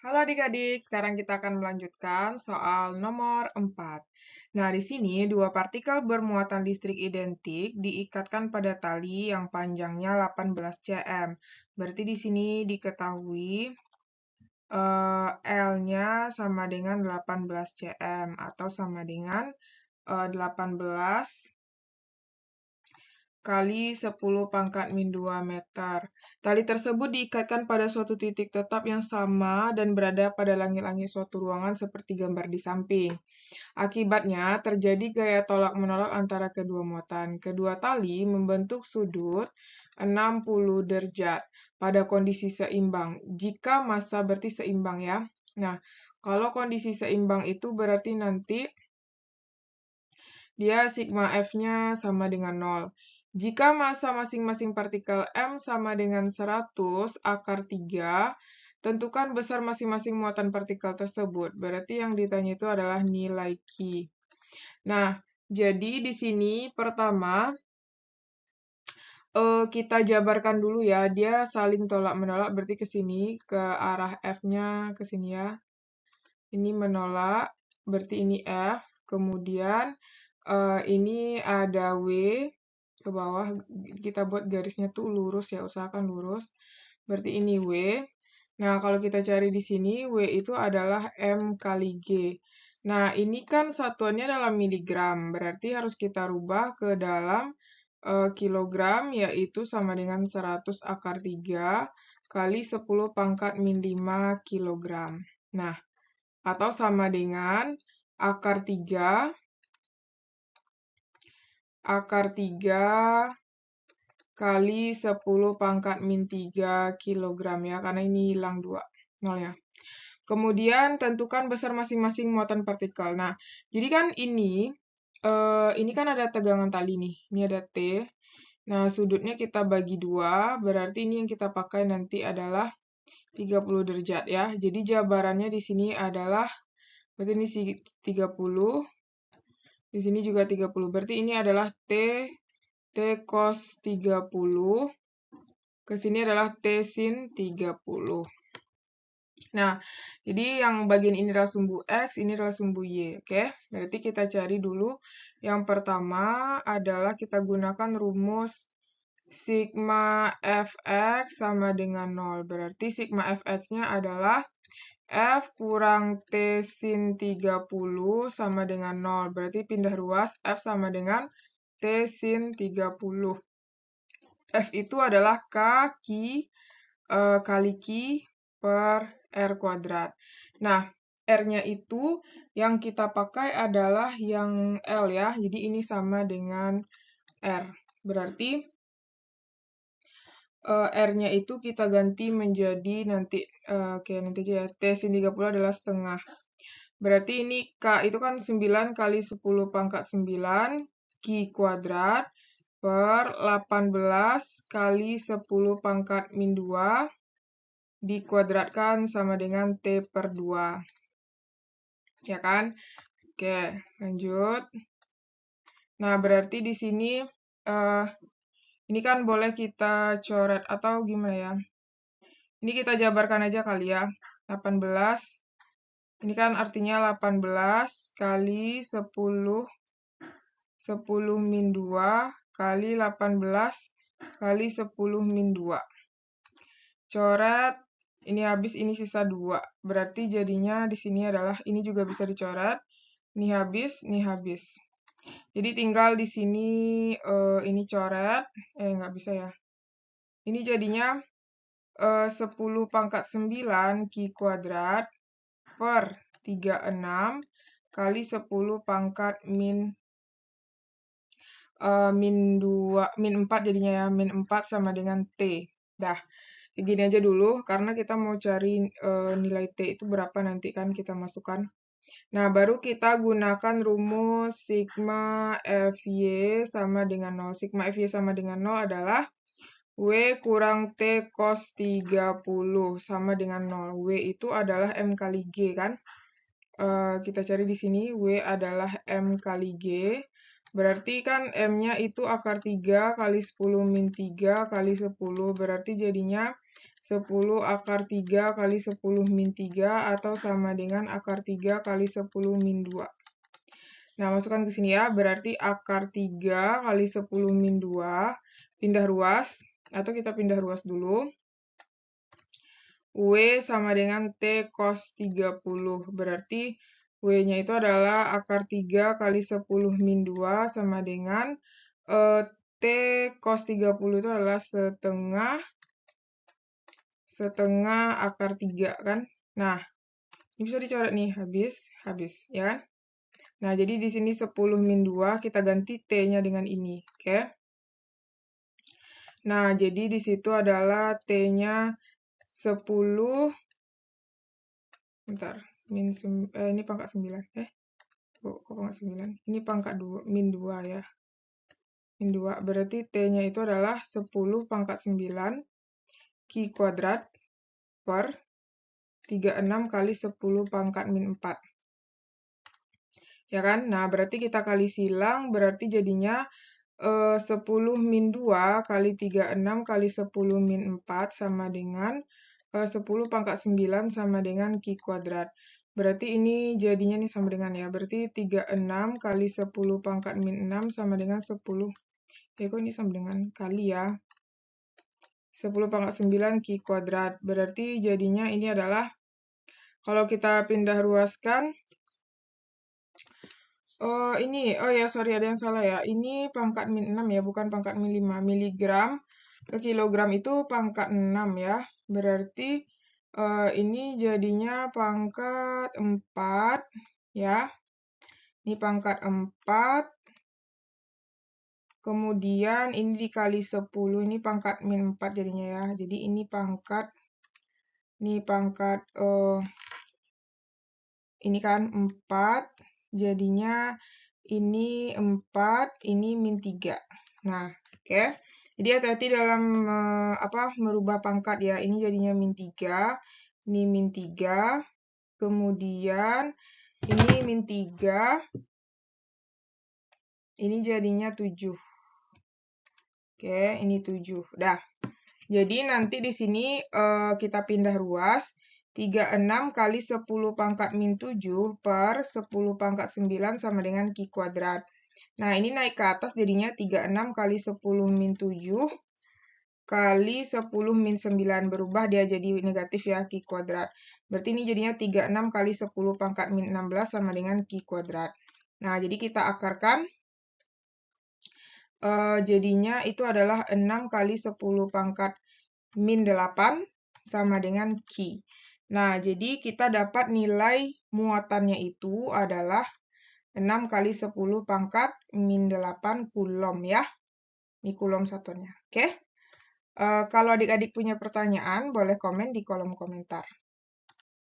Halo adik-adik, sekarang kita akan melanjutkan soal nomor 4. Nah, di sini dua partikel bermuatan listrik identik diikatkan pada tali yang panjangnya 18 cm. Berarti di sini diketahui uh, L-nya sama dengan 18 cm atau sama dengan uh, eh, 18 kali 10 pangkat min 2 meter. Tali tersebut diikatkan pada suatu titik tetap yang sama dan berada pada langit-langit suatu ruangan seperti gambar di samping. Akibatnya, terjadi gaya tolak-menolak antara kedua muatan. Kedua tali membentuk sudut 60 derajat pada kondisi seimbang. Jika massa berarti seimbang ya. Nah, kalau kondisi seimbang itu berarti nanti dia sigma F-nya sama dengan 0. Jika masa masing-masing partikel M sama dengan 100 akar 3, tentukan besar masing-masing muatan partikel tersebut. Berarti yang ditanya itu adalah nilai Q. Nah, jadi di sini pertama eh, kita jabarkan dulu ya. Dia saling tolak-menolak berarti ke sini, ke arah F-nya ke sini ya. Ini menolak, berarti ini F. Kemudian uh, ini ada W ke bawah kita buat garisnya tuh lurus ya usahakan lurus berarti ini W nah kalau kita cari di sini W itu adalah M kali G nah ini kan satuannya dalam miligram berarti harus kita rubah ke dalam uh, kilogram yaitu sama dengan 100 akar 3 kali 10 pangkat min 5 kilogram nah atau sama dengan akar 3 akar 3 kali 10 pangkat min 3 kg ya, karena ini hilang 2 ya Kemudian tentukan besar masing-masing muatan partikel. Nah, jadi kan ini, uh, ini kan ada tegangan tali nih, ini ada T. Nah, sudutnya kita bagi dua, berarti ini yang kita pakai nanti adalah 30 derajat ya. Jadi jabarannya di sini adalah, berarti ini 30 di sini juga 30. Berarti ini adalah T, T cos 30. Ke sini adalah T sin 30. Nah, jadi yang bagian ini adalah sumbu X, ini adalah sumbu Y, oke? Okay? Berarti kita cari dulu. Yang pertama adalah kita gunakan rumus sigma fx sama dengan 0. Berarti sigma fx-nya adalah F kurang T sin 30 sama dengan 0. Berarti pindah ruas F sama dengan T sin 30. F itu adalah K ki e, eh, kali ki per R kuadrat. Nah, R-nya itu yang kita pakai adalah yang L ya. Jadi ini sama dengan R. Berarti uh, R-nya itu kita ganti menjadi nanti uh, oke nanti ya T sin 30 adalah setengah. Berarti ini K itu kan 9 kali 10 pangkat 9 Q kuadrat per 18 kali 10 pangkat min 2 dikuadratkan sama dengan T per 2. Ya kan? Oke, lanjut. Nah, berarti di sini uh, ini kan boleh kita coret atau gimana ya? Ini kita jabarkan aja kali ya. 18. Ini kan artinya 18 kali 10. 10 min 2 kali 18 kali 10 min 2. Coret ini habis ini sisa 2. Berarti jadinya di sini adalah ini juga bisa dicoret. Ini habis, ini habis. Jadi tinggal di sini uh, ini coret, eh nggak bisa ya. Ini jadinya eh, uh, 10 pangkat 9 Q kuadrat per 36 kali 10 pangkat min uh, min 2, min 4 jadinya ya, min 4 sama dengan T. Dah, gini aja dulu karena kita mau cari uh, nilai T itu berapa nanti kan kita masukkan. Nah, baru kita gunakan rumus sigma FY sama dengan 0. Sigma FY sama dengan 0 adalah W kurang T cos 30 sama dengan 0. W itu adalah M kali G kan? Uh, kita cari di sini, W adalah M kali G. Berarti kan M-nya itu akar 3 kali 10 min 3 kali 10. Berarti jadinya 10 akar 3 kali 10 min 3 atau sama dengan akar 3 kali 10 min 2. Nah, masukkan ke sini ya. Berarti akar 3 kali 10 min 2 pindah ruas atau kita pindah ruas dulu. W sama dengan T cos 30. Berarti W-nya itu adalah akar 3 kali 10 min 2 sama dengan eh, T cos 30 itu adalah setengah setengah akar 3 kan. Nah, ini bisa dicoret nih, habis, habis, ya kan? Nah, jadi di sini 10 min 2, kita ganti T-nya dengan ini, oke? Okay? Nah, jadi di situ adalah T-nya 10, bentar, min, eh, ini pangkat 9, eh? kok pangkat 9? Ini pangkat 2, min 2 ya. Min 2, berarti T-nya itu adalah 10 pangkat 9 Q kuadrat per 36 kali 10 pangkat min 4. Ya kan? Nah, berarti kita kali silang, berarti jadinya eh, 10 min 2 kali 36 kali 10 min 4 sama dengan eh, 10 pangkat 9 sama dengan Q kuadrat. Berarti ini jadinya nih sama dengan ya. Berarti 36 kali 10 pangkat min 6 sama dengan 10. Ya kok ini sama dengan kali ya. 10 pangkat 9 Q kuadrat. Berarti jadinya ini adalah, kalau kita pindah ruaskan, oh ini, oh ya sorry ada yang salah ya, ini pangkat min 6 ya, bukan pangkat min 5, miligram ke kilogram itu pangkat 6 ya, berarti uh, ini jadinya pangkat 4 ya, ini pangkat 4, Kemudian ini dikali 10, ini pangkat min 4 jadinya ya. Jadi ini pangkat, ini pangkat, uh, ini kan 4, jadinya ini 4, ini min 3. Nah, oke. Okay. Jadi hati-hati dalam uh, apa merubah pangkat ya. Ini jadinya min 3, ini min 3, kemudian ini min 3, ini jadinya 7. Oke, ini 7. Dah. Jadi nanti di sini uh, kita pindah ruas. 36 kali 10 pangkat min 7 per 10 pangkat 9 sama dengan Q kuadrat. Nah, ini naik ke atas jadinya 36 kali 10 min 7 kali 10 min 9. Berubah dia jadi negatif ya, Q kuadrat. Berarti ini jadinya 36 kali 10 pangkat min 16 sama dengan Q kuadrat. Nah, jadi kita akarkan Uh, jadinya itu adalah 6 kali 10 pangkat min 8 sama dengan Ki. Nah, jadi kita dapat nilai muatannya itu adalah 6 kali 10 pangkat min 8 kulom ya. Ini kulom satunya, oke? Okay? Uh, eh, kalau adik-adik punya pertanyaan, boleh komen di kolom komentar.